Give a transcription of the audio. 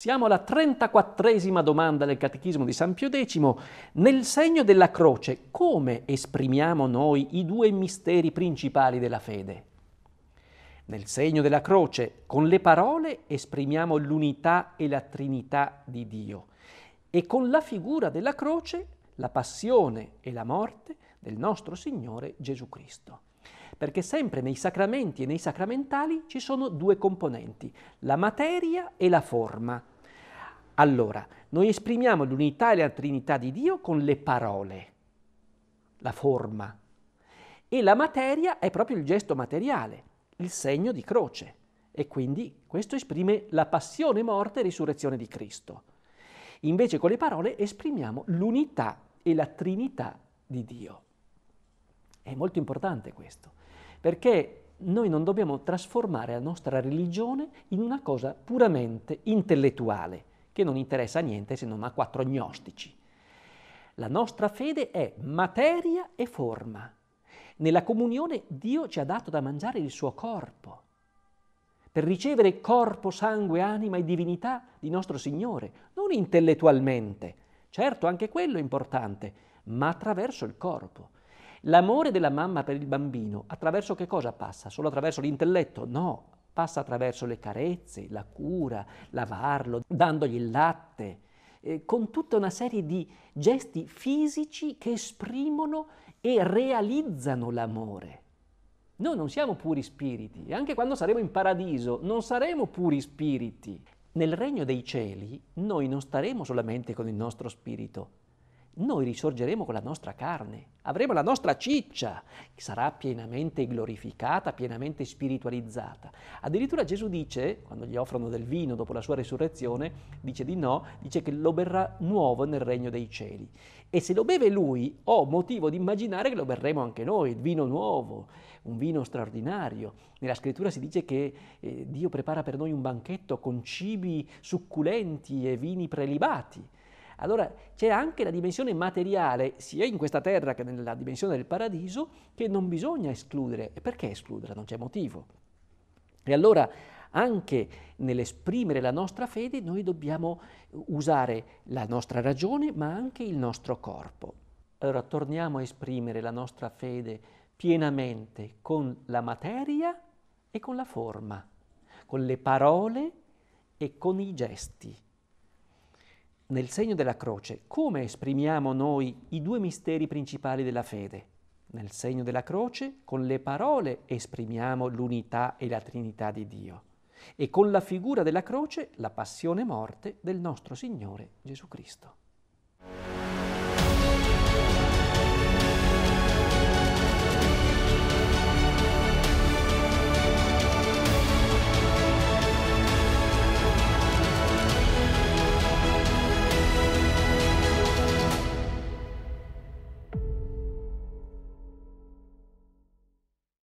Siamo alla 34esima domanda del Catechismo di San Pio X. Nel segno della croce, come esprimiamo noi i due misteri principali della fede? Nel segno della croce, con le parole esprimiamo l'unità e la Trinità di Dio e con la figura della croce la passione e la morte del nostro Signore Gesù Cristo perché sempre nei sacramenti e nei sacramentali ci sono due componenti, la materia e la forma. Allora, noi esprimiamo l'unità e la Trinità di Dio con le parole, la forma, e la materia è proprio il gesto materiale, il segno di croce, e quindi questo esprime la passione, morte e risurrezione di Cristo. Invece con le parole esprimiamo l'unità e la Trinità di Dio. È molto importante questo, perché noi non dobbiamo trasformare la nostra religione in una cosa puramente intellettuale, che non interessa a niente se non a quattro agnostici. La nostra fede è materia e forma. Nella comunione Dio ci ha dato da mangiare il suo corpo, per ricevere corpo, sangue, anima e divinità di nostro Signore, non intellettualmente, certo anche quello è importante, ma attraverso il corpo. L'amore della mamma per il bambino attraverso che cosa passa? Solo attraverso l'intelletto? No, passa attraverso le carezze, la cura, lavarlo, dandogli il latte, eh, con tutta una serie di gesti fisici che esprimono e realizzano l'amore. Noi non siamo puri spiriti anche quando saremo in paradiso non saremo puri spiriti. Nel regno dei cieli noi non staremo solamente con il nostro spirito, noi risorgeremo con la nostra carne, avremo la nostra ciccia, che sarà pienamente glorificata, pienamente spiritualizzata. Addirittura Gesù dice, quando gli offrono del vino dopo la sua resurrezione, dice di no, dice che lo berrà nuovo nel regno dei cieli. E se lo beve lui, ho motivo di immaginare che lo berremo anche noi, il vino nuovo, un vino straordinario. Nella scrittura si dice che eh, Dio prepara per noi un banchetto con cibi succulenti e vini prelibati. Allora c'è anche la dimensione materiale, sia in questa terra che nella dimensione del paradiso, che non bisogna escludere. E perché escluderla? Non c'è motivo. E allora anche nell'esprimere la nostra fede noi dobbiamo usare la nostra ragione ma anche il nostro corpo. Allora torniamo a esprimere la nostra fede pienamente con la materia e con la forma, con le parole e con i gesti nel segno della croce, come esprimiamo noi i due misteri principali della fede? Nel segno della croce, con le parole esprimiamo l'unità e la Trinità di Dio e con la figura della croce la passione morte del nostro Signore Gesù Cristo.